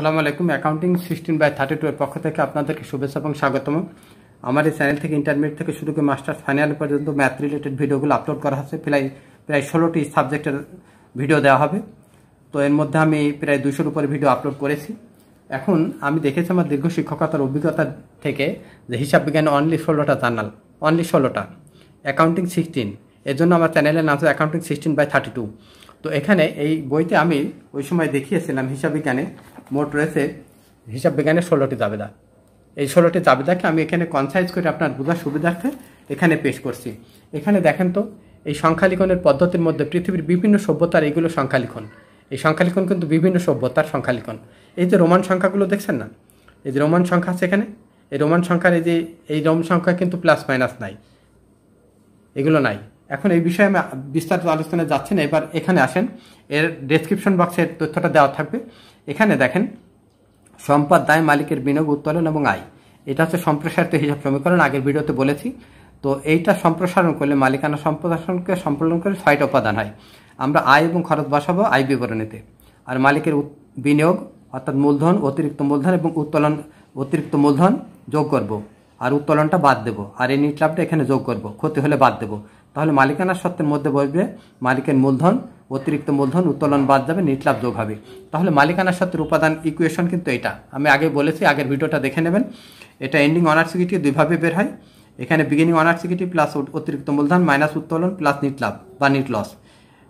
সালাম আলাইকুম accounting sixteen by thirty two এর পক্ষ থেকে আপনাদেরকে শুভেচ্ছা এবং স্বাগতম আমার এই চ্যানেল থেকে ইন্টারমিডিয়েট থেকে শুরু করে মাস্টার্স ফাইনাল পর্যন্ত ম্যাথ রিলেটেড ভিডিওগুলো আপলোড করা হচ্ছে প্রায় প্রায় ষোলোটি সাবজেক্টের ভিডিও দেওয়া হবে তো এর মধ্যে আমি প্রায় দুশোর উপরে ভিডিও আপলোড করেছি এখন আমি দেখেছি আমার দীর্ঘ শিক্ষকতার অভিজ্ঞতা থেকে যে হিসাব বিজ্ঞানে অনলি ষোলোটা জার্নাল অনলি ষোলোটা অ্যাকাউন্টিং সিক্সটিন এর জন্য আমার চ্যানেলের নাম হচ্ছে accounting sixteen by thirty two তো এখানে এই বইতে আমি ওই সময় দেখিয়েছিলাম হিসাববিজ্ঞানে মোট রয়েছে হিসাববিজ্ঞানে ষোলোটি দাবিদা এই ষোলোটি দাবিদাকে আমি এখানে কনসাইজ করে আপনার বোঝার সুবিধার্থে এখানে পেশ করছি এখানে দেখেন তো এই সংখ্যালিখনের পদ্ধতির মধ্যে পৃথিবীর বিভিন্ন সভ্যতার এইগুলো সংখ্যালিখন এই সংখ্যালিখন কিন্তু বিভিন্ন সভ্যতার সংখ্যালিখন এই যে রোমান সংখ্যাগুলো দেখছেন না এই যে রোমান সংখ্যা আছে এখানে এই রোমান সংখ্যার এই যে এই রোম সংখ্যা কিন্তু প্লাস মাইনাস নাই এগুলো নাই এখন এই বিষয়ে আমি বিস্তারিত আলোচনায় যাচ্ছি না এবার এখানে আসেন এর ডেসক্রিপশন বক্সের তথ্যটা দেওয়া থাকবে এখানে দেখেন সম্পদ দায় মালিকের বিনিয়োগ উত্তোলন এবং আয় এটা হচ্ছে সম্প্রসারিত হিসাব সমীকরণ আগের ভিডিওতে বলেছি তো এইটা সম্প্রসারণ করলে মালিকানা সম্প্রসারণকে সম্পূর্ণ করে ছয়টা উপাদান হয় আমরা আয় এবং খরচ বসাবো আয় বিবরণীতে আর মালিকের বিনিয়োগ অর্থাৎ মূলধন অতিরিক্ত মূলধন এবং উত্তোলন অতিরিক্ত মূলধন যোগ করব আর উত্তোলনটা বাদ দেব আর এই নিটলাভটা এখানে যোগ করব ক্ষতি হলে বাদ দেব তাহলে মালিকানা সত্ত্বের মধ্যে বসবে মালিকের মূলধন অতিরিক্ত মূলধন উত্তোলন বাদ যাবে নিটলাভ যোগ হবে তাহলে মালিকানা সত্ত্বের উপাদান ইকুয়েশন কিন্তু এটা আমি আগে বলেছি আগের ভিডিওটা দেখে নেবেন এটা এন্ডিং অনার্স সিকিউরিটি দুইভাবে বের হয় এখানে বিগিনিং অনার্স সিকিউরিটি প্লাস অতিরিক্ত মূলধন মাইনাস উত্তোলন প্লাস নিটলাভ বা নিট লস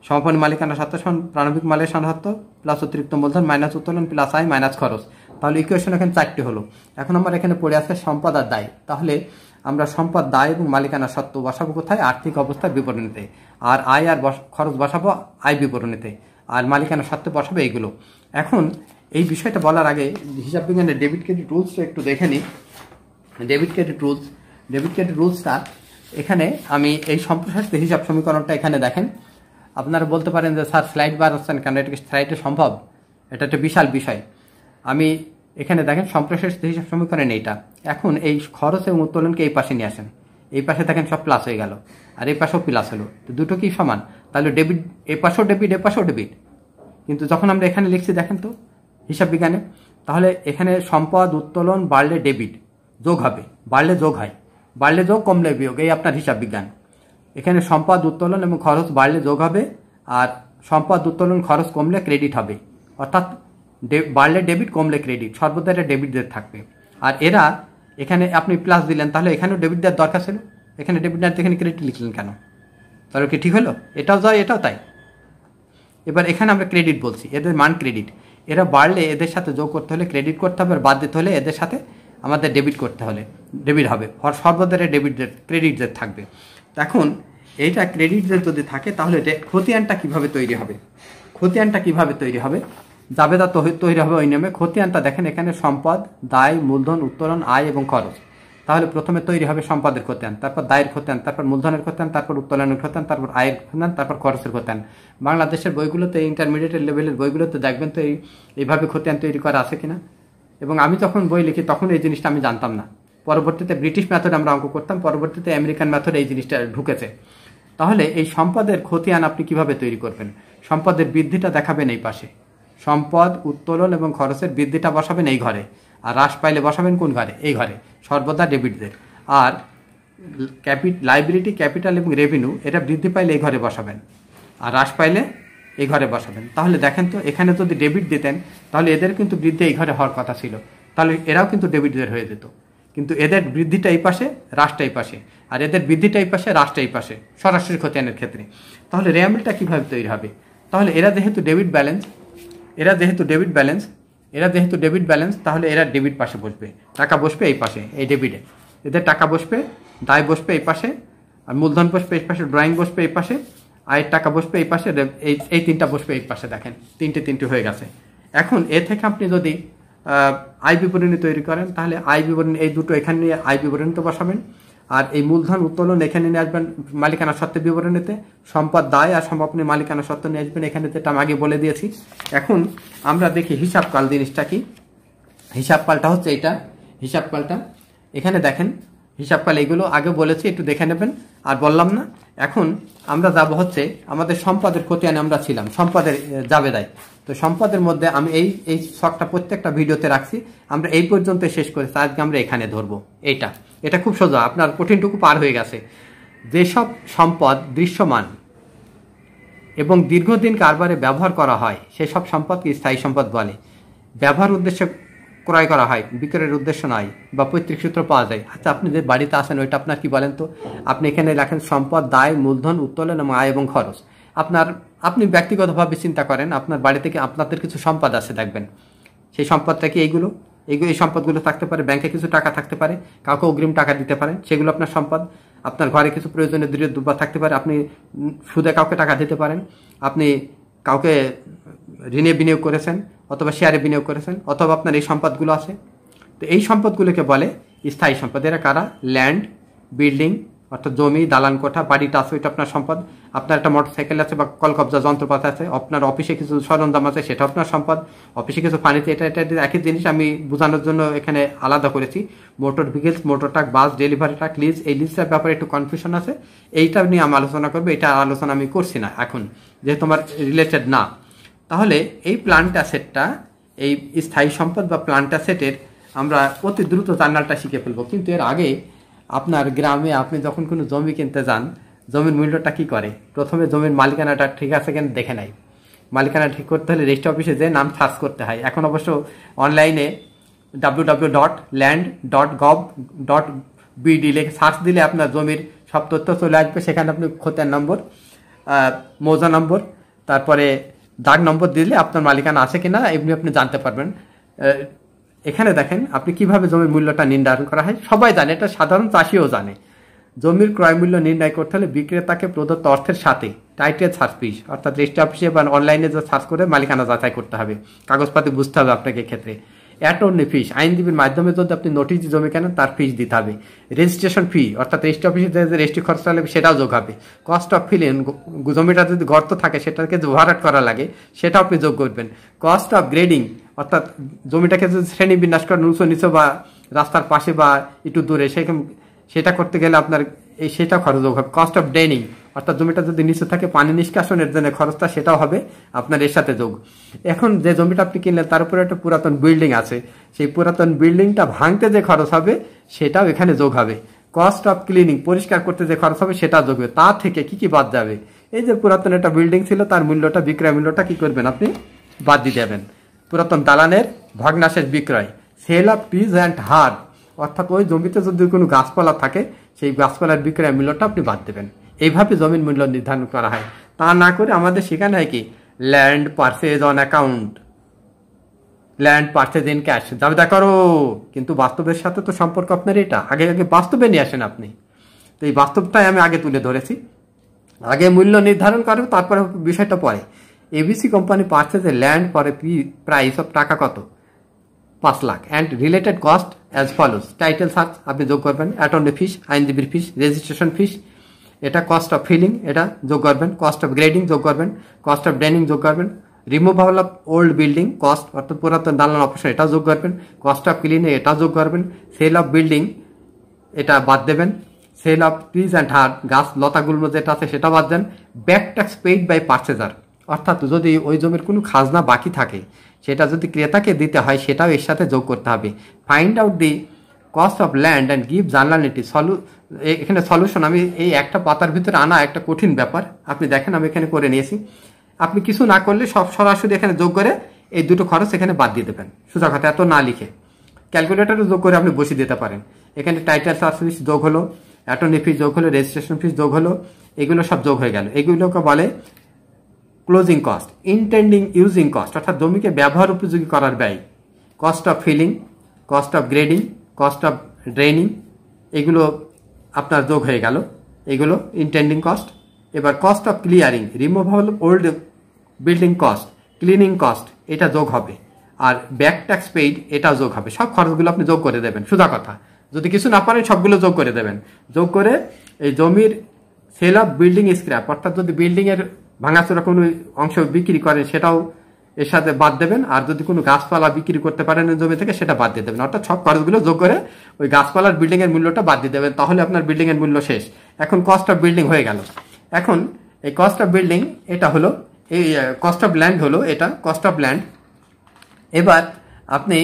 সমাপনী মালিকানা সত্ত্ব প্রারম্ভিক মালিকানা সত্ত্ব প্লাস অতিরিক্ত মূলধন মাইনাস উত্তোলন প্লাস আয় মাইনাস খরচ তাহলে ইকুয়েশন এখানে চারটি হলো এখন আমার এখানে পড়ে আছে সম্পদ আর দায় তাহলে আমরা সম্পদ দায় এবং মালিকানা সত্ত্ব বসাবো কোথায় আর্থিক অবস্থার বিবরণীতে আর আয় আর খরচ বসাবো আয় বিবরণীতে আর মালিকানা সত্ত্বে বসাবো এইগুলো এখন এই বিষয়টা বলার আগে হিসাব বিজ্ঞানের ডেবিট ক্রেডিট রুলসটা একটু দেখে নিই debit credit rules debit credit রুলসটা এখানে আমি এই সম্প্রসারিত হিসাব সমীকরণটা এখানে দেখেন আপনারা বলতে পারেন যে স্যার স্লাইড বার হচ্ছেন কেন এটাকে স্লাইডে সম্ভব এটা একটা বিশাল বিষয় আমি এখানে দেখেন সম্প্রসারিত হিসাব সমীকরণ এইটা এখন এই খরচ এবং উত্তোলনকে এই পাশে নিয়ে আসেন এই পাশে দেখেন সব প্লাস হয়ে গেল আর এই পাশেও প্লাস হলো তো দুটো কি সমান তাহলে ডেবিট এ পাশেও ডেবিট এ পাশেও ডেবিট কিন্তু যখন আমরা এখানে লিখছি দেখেন তো হিসাব বিজ্ঞানে তাহলে এখানে সম্পদ উত্তোলন বাড়লে ডেবিট যোগ হবে বাড়লে যোগ হয় বাড়লে যোগ কমলে বিয়োগ এই আপনার হিসাব বিজ্ঞান এখানে সম্পদ উত্তোলন এবং খরচ বাড়লে যোগ হবে আর সম্পদ উত্তোলন খরচ কমলে ক্রেডিট হবে অর্থাৎ বাড়লে ডেবিট কমলে ক্রেডিট সর্বদা এটা ডেবিট থাকবে আর এরা এখানে আপনি প্লাস দিলেন তাহলে এখানেও ডেবিট দেওয়ার দরকার ছিল এখানে ডেবিট না এখানে ক্রেডিট লিখলেন কেন তাহলে কি ঠিক হলো এটাও যায় এটাও তাই এবার এখানে আমরা ক্রেডিট বলছি এদের মান ক্রেডিট এরা বাড়লে এদের সাথে যোগ করতে হলে ক্রেডিট করতে হবে আর বাদ দিতে হলে এদের সাথে আমাদের ডেবিট করতে হলে ডেবিট হবে সর্বদা ডেবিট ক্রেডিট জেট থাকবে এখন এইটা ক্রেডিট যদি থাকে তাহলে ক্ষতিয়ানটা কীভাবে তৈরি হবে ক্ষতিয়ানটা কীভাবে তৈরি হবে জাবেদা তৈরি হবে ওই নিয়মে খতিয়ানটা দেখেন এখানে সম্পদ দায় মূলধন উত্তোলন আয় এবং খরচ তাহলে প্রথমে তৈরি হবে সম্পদের খতিয়ান তারপর দায়ের খতিয়ান তারপর মূলধনের খতিয়ান তারপর উত্তোলনের খতিয়ান তারপর আয়ের খতিয়ান তারপর খরচের খতিয়ান বাংলাদেশের বইগুলোতে ইন্টারমিডিয়েট লেভেলের বইগুলোতে দেখবেন তো এইভাবে খতিয়ান তৈরি করা আছে কিনা এবং আমি যখন বই লিখি তখন এই জিনিসটা আমি জানতাম না পরবর্তীতে ব্রিটিশ ম্যাথড আমরা অঙ্ক করতাম পরবর্তীতে আমেরিকান মেথড এই জিনিসটা ঢুকেছে তাহলে এই সম্পদের খতিয়ান আপনি কিভাবে তৈরি করবেন সম্পদের বৃদ্ধিটা দেখাবেন এই পাশে সম্পদ উত্তোলন এবং খরচের বৃদ্ধিটা বসাবেন এই ঘরে আর হ্রাস পাইলে বসাবেন কোন ঘরে এই ঘরে সর্বদা ডেবিটদের আর ক্যাপি লাইব্রেরিটি ক্যাপিটাল এবং রেভিনিউ এটা বৃদ্ধি পাইলে এই ঘরে বসাবেন আর হ্রাস পাইলে এই ঘরে বসাবেন তাহলে দেখেন তো এখানে যদি ডেবিট দিতেন তাহলে এদের কিন্তু বৃদ্ধি এই ঘরে হওয়ার কথা ছিল তাহলে এরাও কিন্তু ডেবিটদের হয়ে যেত কিন্তু এদের বৃদ্ধিটা এই পাশে রাষ্ট্রটা এই পাশে আর এদের বৃদ্ধিটা এই পাশে হ্রাসটা এই পাশে সরাসরি খতিয়ানের ক্ষেত্রে তাহলে রেয়ামিলটা কীভাবে তৈরি হবে তাহলে এরা যেহেতু ডেবিট ব্যালেন্স এরা যেহেতু ডেবিট ব্যালেন্স এরা যেহেতু ডেবিট ব্যালেন্স তাহলে এরা ডেবিট পাশে বসবে টাকা বসবে এই পাশে এই ডেবিটে এদের টাকা বসবে দায় বসবে এই পাশে আর মূলধন বসবে এই পাশে ড্রয়িং বসবে এই পাশে আয়ের টাকা বসবে এই পাশে এই এই তিনটা বসবে এই পাশে দেখেন তিনটে তিনটে হয়ে গেছে এখন এ থেকে আপনি যদি আয় বিবরণী তৈরি করেন তাহলে আয় বিবরণী এই দুটো এখানে নিয়ে আয় বিবরণী তো বসাবেন আর এই মূলধন উত্তোলন এখানে নিয়ে আসবেন মালিকানা সত্ত্বে বিবরণীতে সম্পদ দায় আর সম্পদ মালিকানা সত্ত্বে নিয়ে আসবেন এখানে যেটা আমি আগে বলে দিয়েছি এখন আমরা দেখি হিসাবকাল জিনিসটা কি হিসাবকালটা হচ্ছে এটা হিসাবকালটা এখানে দেখেন হিসাবকাল এগুলো আগে বলেছি একটু দেখে নেবেন আর বললাম না এখন আমরা যাব হচ্ছে আমাদের সম্পাদের খতিয়ানে আমরা ছিলাম সম্পাদের জাবেদায় তো সম্পাদের মধ্যে আমি এই এই শখটা প্রত্যেকটা ভিডিওতে রাখছি আমরা এই পর্যন্ত শেষ করেছি আজকে আমরা এখানে ধরবো এইটা এটা খুব সোজা আপনার কঠিনটুকু পার হয়ে গেছে যেসব সম্পদ দৃশ্যমান এবং দীর্ঘদিন কারবারে ব্যবহার করা হয় সেসব সম্পদকে স্থায়ী সম্পদ বলে ব্যবহার উদ্দেশ্যে ক্রয় করা হয় বিক্রয়ের উদ্দেশ্য নয় বা পৈতৃক সূত্র পাওয়া যায় আচ্ছা আপনি যে বাড়িতে আসেন ওইটা আপনার কি বলেন তো আপনি এখানে লেখেন সম্পদ দায় মূলধন উত্তোলন এবং আয় এবং খরচ আপনার আপনি ব্যক্তিগতভাবে চিন্তা করেন আপনার বাড়ি থেকে আপনাদের কিছু সম্পদ আছে দেখবেন সেই সম্পদটা কি এইগুলো এইগুলো এই সম্পদগুলো থাকতে পারে ব্যাংকে কিছু টাকা থাকতে পারে কাউকে অগ্রিম টাকা দিতে পারেন সেগুলো আপনার সম্পদ আপনার ঘরে কিছু প্রয়োজনীয় দৃঢ় দুর্বার থাকতে পারে আপনি সুদে কাউকে টাকা দিতে পারেন আপনি কাউকে ঋণে বিনিয়োগ করেছেন অথবা শেয়ারে বিনিয়োগ করেছেন অথবা আপনার এই সম্পদগুলো আছে তো এই সম্পদগুলোকে বলে স্থায়ী সম্পদ এরা কারা ল্যান্ড বিল্ডিং অর্থাৎ জমি দালান কোঠা বাড়িটা আছে ওইটা আপনার সম্পদ আপনার একটা মোটরসাইকেল আছে বা কলকবজা যন্ত্রপাতি আছে আপনার অফিসে কিছু সরঞ্জাম আছে সেটা আপনার সম্পদ অফিসে কিছু ফার্নিচার এটা এটা একই জিনিস আমি বোঝানোর জন্য এখানে আলাদা করেছি motor vehicles motor truck bus delivery truck lease এই লিজটার ব্যাপারে একটু কনফিউশন আছে এইটা নিয়ে আমি আলোচনা করবো এটা আলোচনা আমি করছি না এখন যেহেতু আমার রিলেটেড না তাহলে এই প্লান্ট অ্যাসেটটা এই স্থায়ী সম্পদ বা প্লান্ট অ্যাসেটের আমরা অতি দ্রুত জার্নালটা শিখে ফেলবো কিন্তু এর আগে আপনার গ্রামে আপনি যখন কোনো জমি কিনতে যান জমির মূল্যটা কি করে প্রথমে জমির মালিকানাটা ঠিক আছে কেন দেখে নেয় মালিকানা ঠিক করতে হলে রেজিস্ট্রি অফিসে যে নাম সার্চ করতে হয় এখন অবশ্য অনলাইনে W W dot land dot gov dot BD লেখে সার্চ দিলে আপনার জমির সব তথ্য চলে আসবে সেখানে আপনি খতিয়ার নম্বর মৌজা নম্বর তারপরে দাগ নম্বর দিলে আপনার মালিকানা আছে কি না এমনি আপনি জানতে পারবেন এখানে দেখেন আপনি কিভাবে জমির মূল্যটা নির্ধারণ করা হয় সবাই জানে এটা সাধারণ চাষিও জানে জমির ক্রয় মূল্য নির্ণয় করতে হলে বিক্রেতাকে প্রদত্ত অর্থের সাথে টাইটেল সার্চ অর্থাৎ রেজিস্ট্রি অফিসে বা অনলাইনে যে সার্চ করে মালিকানা যাচাই করতে হবে কাগজপাতি বুঝতে হবে আপনাকে ক্ষেত্রে অ্যাটর্নি ফিস আইনজীবীর মাধ্যমে যদি আপনি নোটিশ জমি কেন তার ফিস দিতে হবে রেজিস্ট্রেশন ফি অর্থাৎ রেজিস্ট্রি অফিসে যে রেজিস্ট্রি খরচটা লাগবে সেটাও যোগ হবে কস্ট অফ ফিলিং জমিটা যদি গর্ত থাকে সেটাকে ভাড়াট করা লাগে সেটাও আপনি যোগ করবেন কস্ট অফ গ্রেডিং অর্থাৎ জমিটাকে যদি শ্রেণী বিন্যাস করেন উঁচু নিচু বা রাস্তার পাশে বা একটু দূরে সেখানে সেটা করতে গেলে আপনার এই সেটা খরচ হবে কস্ট অফ ড্রেনিং অর্থাৎ জমিটা যদি নিচে থাকে পানি নিষ্কাশনের জন্য খরচটা সেটাও হবে আপনার এর সাথে যোগ এখন যে জমিটা আপনি কিনলেন তার উপরে একটা পুরাতন বিল্ডিং আছে সেই পুরাতন বিল্ডিংটা ভাঙতে যে খরচ হবে সেটাও এখানে যোগ হবে কস্ট অফ ক্লিনিং পরিষ্কার করতে যে খরচ হবে সেটা যোগ হবে তা থেকে কি কি বাদ যাবে এই যে পুরাতন একটা বিল্ডিং ছিল তার মূল্যটা বিক্রয় মূল্যটা কি করবেন আপনি বাদ দিয়ে দেবেন পুরাতন দালানের ভগ্নাশেষ বিক্রয় sale of peas and hard অর্থাৎ ওই জমিতে যদি কোনো গাছপালা থাকে সেই গাছপালার বিক্রয় মূল্যটা আপনি বাদ দেবেন এইভাবে জমির মূল্য নির্ধারণ করা হয় তা না করে আমাদের সেখানে হয় কি land purchase on account land purchase in cash যাবে করো কিন্তু বাস্তবের সাথে তো সম্পর্ক আপনার এটা আগে আগে বাস্তবে নিয়ে আসেন আপনি তো এই বাস্তবটাই আমি আগে তুলে ধরেছি আগে মূল্য নির্ধারণ করবে তারপরে বিষয়টা পরে এবিসি কোম্পানি পারচেজে ল্যান্ড পরে প্রাইস অফ টাকা কত পাঁচ lakh and related cost as follows title search আপনি যোগ করবেন অ্যাটর্নি ফিস আইনজীবীর ফিস রেজিস্ট্রেশন ফিস এটা কস্ট অফ ফিলিং এটা যোগ করবেন কস্ট অফ গ্রেডিং যোগ করবেন কস্ট অফ ড্রেনিং যোগ করবেন removal of old building cost অর্থাৎ পুরাতন দালান অপশন এটা যোগ করবেন কস্ট অফ ক্লিনিং এটা যোগ করবেন সেল অফ বিল্ডিং এটা বাদ দেবেন sale of trees and heart গাছ লতাগুলো যেটা আছে সেটা বাদ দেন back tax paid by purchaser অর্থাৎ যদি ওই জমির কোনো খাজনা বাকি থাকে সেটা যদি ক্রেতাকে দিতে হয় সেটাও এর সাথে যোগ করতে হবে find out the cost of land and give জার্নালিটি সলু এখানে সলিউশন আমি এই একটা পাতার ভিতরে আনা একটা কঠিন ব্যাপার আপনি দেখেন আমি এখানে করে নিয়েছি আপনি কিছু না করলে সব সরাসরি এখানে যোগ করে এই দুটো খরচ এখানে বাদ দিয়ে দেবেন সুযোগ হাতে এত না লিখে ক্যালকুলেটারও যোগ করে আপনি বসিয়ে দিতে পারেন এখানে টাইটেল ফিস যোগ হলো অ্যাটর্নি ফিস যোগ হলো রেজিস্ট্রেশন ফিস যোগ হলো এগুলো সব যোগ হয়ে গেল এগুলোকে বলে closing cost intending using cost অর্থাৎ জমিকে ব্যবহার উপযোগী করার ব্যয় cost of filling cost of grading cost of draining এগুলো আপনার যোগ হয়ে গেল এগুলো ইনটেন্ডিং কস্ট এবার cost of clearing removal old building cost cleaning cost এটা যোগ হবে আর ব্যাক ট্যাক্স পেইড এটা যোগ হবে সব খরচগুলো আপনি যোগ করে দেবেন সোজা কথা যদি কিছু না পারেন সবগুলো যোগ করে দেবেন যোগ করে এই জমির সেল অফ বিল্ডিং স্ক্র্যাপ অর্থাৎ যদি বিল্ডিংয়ের ভাঙাচোরা কোনো অংশ বিক্রি করে সেটাও এর সাথে বাদ দেবেন আর যদি কোনো গাছপালা বিক্রি করতে পারেন জমি থেকে সেটা বাদ দিয়ে দেবেন অর্থাৎ সব খরচগুলো যোগ করে ওই গাছপালার বিল্ডিং এর মূল্যটা বাদ দিয়ে দেবেন তাহলে আপনার বিল্ডিং এর মূল্য শেষ এখন কস্ট অফ বিল্ডিং হয়ে গেল এখন এই কস্ট অফ বিল্ডিং এটা হলো এই কস্ট অফ ল্যান্ড হলো এটা কস্ট অফ ল্যান্ড এবার আপনি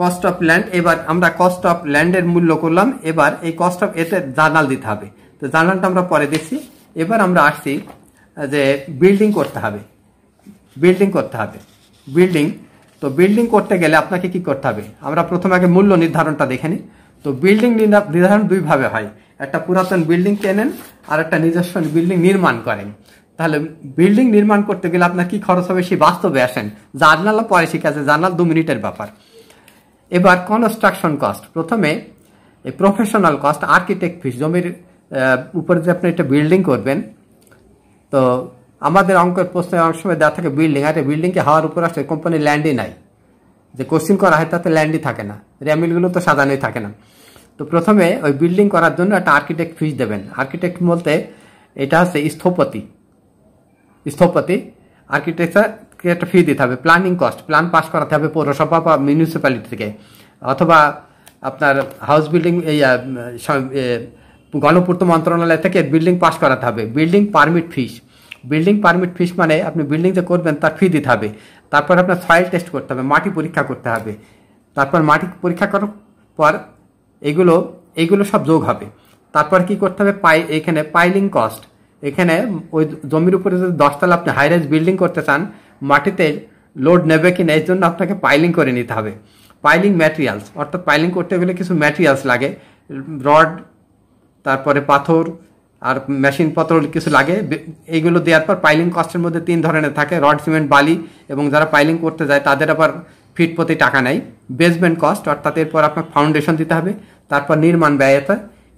কস্ট অফ ল্যান্ড এবার আমরা কস্ট অফ ল্যান্ডের মূল্য করলাম এবার এই কস্ট অফ এতে জার্নাল দিতে হবে তো জার্নালটা আমরা পরে দেখছি এবার আমরা আসছি যে বিল্ডিং করতে হবে বিল্ডিং করতে হবে বিল্ডিং তো বিল্ডিং করতে গেলে আপনাকে কি করতে হবে আমরা প্রথমে আগে মূল্য নির্ধারণটা দেখে নিই তো বিল্ডিং নির্ধারণ দুইভাবে হয় একটা পুরাতন বিল্ডিং কেনেন আর একটা নিজস্ব বিল্ডিং নির্মাণ করেন তাহলে বিল্ডিং নির্মাণ করতে গেলে আপনার কি খরচ হবে সেই বাস্তবে আসেন জার্নাল পরে শিখে আছে জার্নাল দু মিনিটের ব্যাপার এবার কনস্ট্রাকশন কস্ট প্রথমে প্রফেশনাল কস্ট আর্কিটেক্ট ফিস জমির উপরে যে আপনি একটা বিল্ডিং করবেন তো আমাদের অঙ্কের প্রশ্নে অনেক সময় দেওয়া থাকে বিল্ডিং আর এই বিল্ডিংকে হাওয়ার উপর আসে কোম্পানির ল্যান্ডই নাই যে কোশ্চিন করা হয় তাতে ল্যান্ডই থাকে না র্যামিলগুলো তো সাজানোই থাকে না তো প্রথমে ওই বিল্ডিং করার জন্য একটা আর্কিটেক্ট ফিস দেবেন আর্কিটেক্ট বলতে এটা হচ্ছে স্থপতি স্থপতি আর্কিটেকচারকে একটা ফি দিতে হবে প্ল্যানিং কস্ট প্ল্যান পাস করাতে হবে পৌরসভা বা মিউনিসিপ্যালিটি থেকে অথবা আপনার হাউস বিল্ডিং এই গণপূর্ত মন্ত্রণালয় থেকে বিল্ডিং পাস করাতে হবে building permit fees building permit fees মানে আপনি বিল্ডিং যে করবেন তার ফি দিতে হবে তারপর আপনার সয়েল টেস্ট করতে হবে মাটি পরীক্ষা করতে হবে তারপর মাটি পরীক্ষা করার পর এগুলো এগুলো সব যোগ হবে তারপর কি করতে হবে পাই এখানে পাইলিং কস্ট এখানে ওই জমির উপরে যদি দশতলা আপনি হাই রাইজ বিল্ডিং করতে চান মাটিতে লোড নেবে কি না এর জন্য আপনাকে পাইলিং করে নিতে হবে পাইলিং ম্যাটেরিয়ালস অর্থাৎ পাইলিং করতে গেলে কিছু ম্যাটেরিয়ালস লাগে রড তারপরে পাথর আর মেশিনপত্র কিছু লাগে এইগুলো দেওয়ার পর পাইলিং কস্টের মধ্যে তিন ধরনের থাকে রড সিমেন্ট বালি এবং যারা পাইলিং করতে যায় তাদের আবার ফিট প্রতি টাকা নেয় বেসমেন্ট কস্ট অর্থাৎ এরপর আপনার ফাউন্ডেশন দিতে হবে তারপর নির্মাণ ব্যয়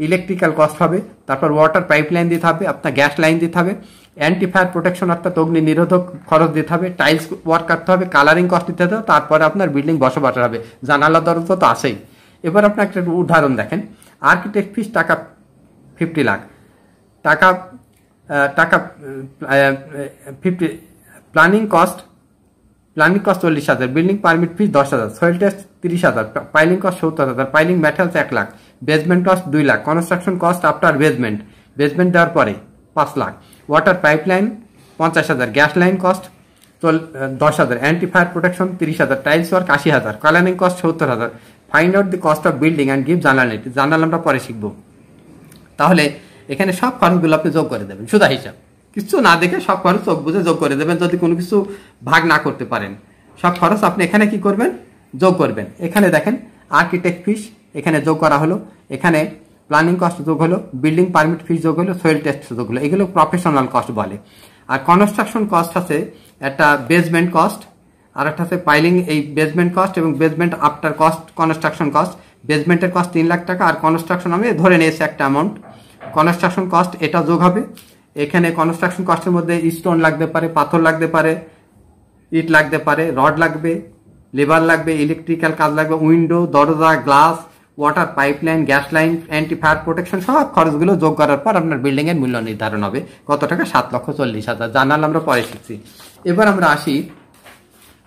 ইলেকট্রিক্যাল কস্ট হবে তারপর ওয়াটার পাইপ লাইন দিতে হবে আপনার গ্যাস লাইন দিতে হবে অ্যান্টি ফায়ার প্রোটেকশন অর্থাৎ অগ্নি নিরোধক খরচ দিতে হবে টাইলস ওয়ার্ক করতে হবে কালারিং কস্ট দিতে হবে তারপরে আপনার বিল্ডিং বসবাস হবে জানালা দরজা তো আসেই এবার আপনার একটা উদাহরণ দেখেন আর্কিটেক্ট ফিস টাকা ফিফটি লাখ টাকা টাকা fifty planning cost planning cost চল্লিশ হাজার বিল্ডিং পারমিট ফিস দশ হাজার সয়েল টেস্ট তিরিশ হাজার পাইলিং কস্ট সত্তর হাজার পাইলিং ম্যাটেরিয়ালস এক লাখ বেসমেন্ট কস্ট দুই lakh construction cost after basement basement দেওয়ার পরে পাঁচ লাখ ওয়াটার পাইপলাইন পঞ্চাশ হাজার গ্যাস লাইন কস্ট চল দশ হাজার অ্যান্টি ফায়ার প্রোটেকশন তিরিশ হাজার টাইলস ওয়ার্ক আশি হাজার কালারিং কস্ট সত্তর হাজার find out the cost of building and give journal journal আমরা পরে শিখব তাহলে এখানে সব খরচগুলো আপনি যোগ করে দেবেন সুদা হিসাব কিছু না দেখে সব খরচ চোখ বুঝে যোগ করে দেবেন যদি কোনো কিছু ভাগ না করতে পারেন সব খরচ আপনি এখানে কি করবেন যোগ করবেন এখানে দেখেন আর্কিটেক্ট ফিস এখানে যোগ করা হলো এখানে প্ল্যানিং কস্ট যোগ হলো বিল্ডিং পারমিট ফিস যোগ হলো সোয়েল টেস্ট যোগ হলো এগুলো প্রফেশনাল কস্ট বলে আর কনস্ট্রাকশন কস্ট আছে একটা বেসমেন্ট কস্ট আর একটা আছে পাইলিং এই বেসমেন্ট কস্ট এবং basement after cost construction cost বেসমেন্টের কস্ট তিন লাখ টাকা আর কনস্ট্রাকশন আমি ধরে নিয়েছি একটা অ্যামাউন্ট কনস্ট্রাকশন কস্ট এটা যোগ হবে এখানে কনস্ট্রাকশন কস্টের মধ্যে স্টোন লাগতে পারে পাথর লাগতে পারে ইট লাগতে পারে রড লাগবে লেবার লাগবে ইলেকট্রিক্যাল কাজ লাগবে উইন্ডো দরজা glass water pipeline gas line anti fire protection সব খরচগুলো যোগ করার পর আপনার বিল্ডিং এর মূল্য নির্ধারণ হবে কত টাকা সাত লক্ষ চল্লিশ হাজার জানাল আমরা পরে শিখছি এবার আমরা আসি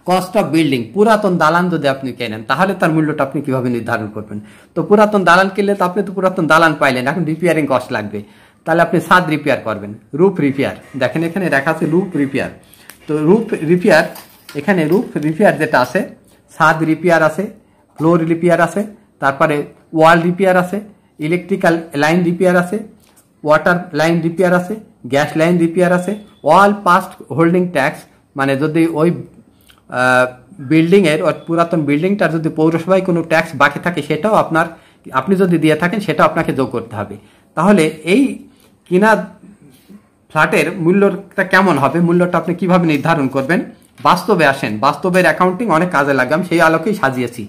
কস্ট অফ বিল্ডিং পুরাতন দালান যদি আপনি কেনেন তাহলে তার মূল্যটা আপনি কিভাবে নির্ধারণ করবেন তো পুরাতন দালান কিনলে তো আপনি তো পুরাতন দালান পাইলেন এখন রিপেয়ারিং কস্ট লাগবে তাহলে আপনি সাদ রিপেয়ার করবেন রুফ রিপেয়ার দেখেন এখানে লেখা আছে রুফ রিপেয়ার তো রুফ রিপেয়ার এখানে রুফ রিপেয়ার যেটা আছে সাদ রিপেয়ার আছে ফ্লোর রিপেয়ার আছে তারপরে ওয়াল রিপেয়ার আছে ইলেকট্রিক্যাল লাইন রিপেয়ার আছে ওয়াটার লাইন রিপেয়ার আছে গ্যাস লাইন রিপেয়ার আছে অল পাস্ট হোল্ডিং ট্যাক্স মানে যদি ওই বিল্ডিংয়ের পুরাতন বিল্ডিংটার যদি পৌরসভায় কোনো ট্যাক্স বাকি থাকে সেটাও আপনার আপনি যদি দিয়ে থাকেন সেটা আপনাকে যোগ করতে হবে তাহলে এই কিনা ফ্ল্যাটের মূল্যটা কেমন হবে মূল্যটা আপনি কিভাবে নির্ধারণ করবেন বাস্তবে আসেন বাস্তবের অ্যাকাউন্টিং অনেক কাজে লাগাম আমি সেই আলোকেই সাজিয়েছি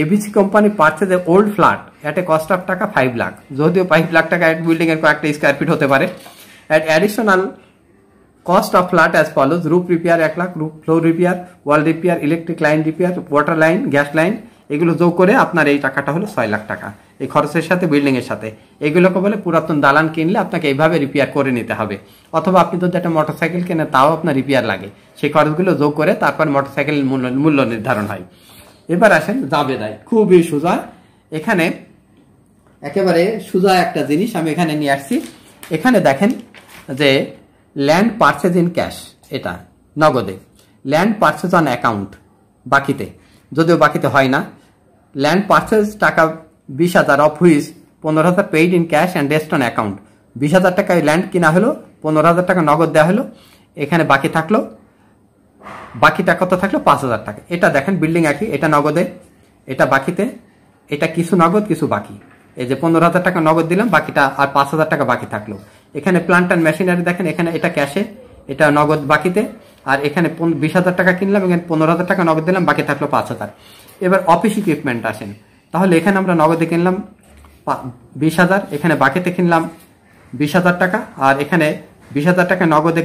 এবিসি কোম্পানি পাচ্ছে যে old flat at a cost of টাকা ফাইভ লাখ যদিও ফাইভ লাখ টাকা এক বিল্ডিংয়ের কয়েকটা স্কোয়ার ফিট হতে পারে at additional cost of flat as follows roof repair এক lakh roof floor repair wall repair electric line repair water line gas line এগুলো যোগ করে আপনার এই টাকাটা হলো ছয় লাখ টাকা এই খরচের সাথে বিল্ডিংয়ের সাথে এগুলোকে বলে পুরাতন দালান কিনলে আপনাকে এইভাবে রিপেয়ার করে নিতে হবে অথবা আপনি যদি একটা সাইকেল কেনে তাও আপনার রিপেয়ার লাগে সেই খরচগুলো যোগ করে তারপর মোটরসাইকেলের মূল্য মূল্য নির্ধারণ হয় এবার আসেন জাবেদায় খুবই সোজা এখানে একেবারে সোজা একটা জিনিস আমি এখানে নিয়ে আসছি এখানে দেখেন যে ল্যান্ড পার্সেজ ইন ক্যাশ এটা নগদে ল্যান্ড পার্সেজ অন অ্যাকাউন্ট বাকিতে যদিও বাকিতে হয় না ল্যান্ড পার্সেজ টাকা বিশ হাজার অফ হুইজ পনেরো হাজার paid in cash and rest on account বিশ হাজার টাকায় ল্যান্ড কিনা হলো পনেরো হাজার টাকা নগদ দেওয়া হলো এখানে বাকি থাকলো বাকিটা কত থাকলো পাঁচ হাজার টাকা এটা দেখেন বিল্ডিং একই এটা নগদে এটা বাকিতে এটা কিছু নগদ কিছু বাকি এই যে পনেরো হাজার টাকা নগদ দিলাম বাকিটা আর পাঁচ হাজার টাকা বাকি থাকলো এখানে প্লান্ট অ্যান্ড মেশিনারি দেখেন এখানে এটা ক্যাশে এটা নগদ বাকিতে আর এখানে বিশ হাজার টাকা কিনলাম এখানে পনেরো হাজার টাকা নগদ দিলাম বাকি থাকলো পাঁচ হাজার এবার অফিস ইকুইপমেন্ট আসেন তাহলে এখানে আমরা নগদে কিনলাম বিশ হাজার এখানে বাকিতে কিনলাম বিশ হাজার টাকা আর এখানে বিশ হাজার টাকা নগদে